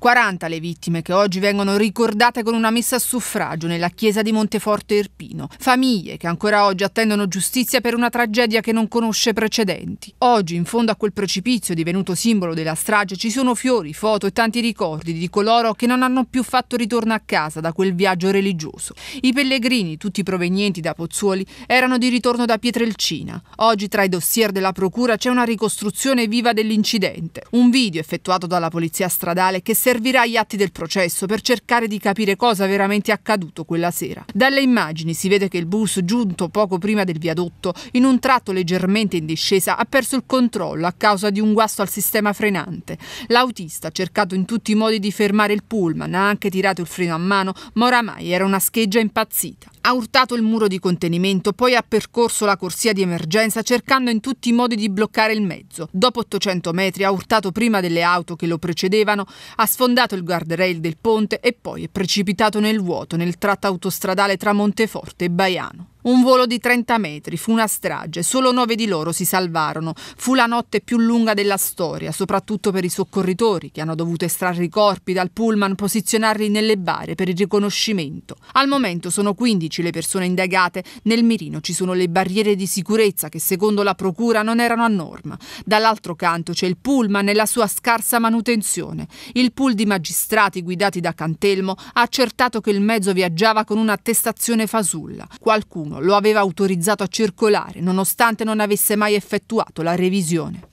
40 le vittime che oggi vengono ricordate con una messa a suffragio nella chiesa di Monteforte Irpino, famiglie che ancora oggi attendono giustizia per una tragedia che non conosce precedenti. Oggi in fondo a quel precipizio divenuto simbolo della strage ci sono fiori, foto e tanti ricordi di coloro che non hanno più fatto ritorno a casa da quel viaggio religioso. I pellegrini, tutti provenienti da Pozzuoli, erano di ritorno da Pietrelcina. Oggi tra i dossier della procura c'è una ricostruzione viva dell'incidente, un video effettuato dalla polizia stradale che serve servirà agli atti del processo per cercare di capire cosa veramente è accaduto quella sera. Dalle immagini si vede che il bus, giunto poco prima del viadotto, in un tratto leggermente in discesa, ha perso il controllo a causa di un guasto al sistema frenante. L'autista ha cercato in tutti i modi di fermare il pullman, ha anche tirato il freno a mano, ma oramai era una scheggia impazzita. Ha urtato il muro di contenimento, poi ha percorso la corsia di emergenza cercando in tutti i modi di bloccare il mezzo. Dopo 800 metri ha urtato prima delle auto che lo precedevano, ha sfondato il guardrail del ponte e poi è precipitato nel vuoto nel tratto autostradale tra Monteforte e Baiano. Un volo di 30 metri, fu una strage, solo nove di loro si salvarono, fu la notte più lunga della storia, soprattutto per i soccorritori che hanno dovuto estrarre i corpi dal pullman, posizionarli nelle bare per il riconoscimento. Al momento sono 15 le persone indagate, nel mirino ci sono le barriere di sicurezza che secondo la procura non erano a norma. Dall'altro canto c'è il pullman e la sua scarsa manutenzione. Il pool di magistrati guidati da Cantelmo ha accertato che il mezzo viaggiava con un'attestazione fasulla. Qualcuno lo aveva autorizzato a circolare, nonostante non avesse mai effettuato la revisione.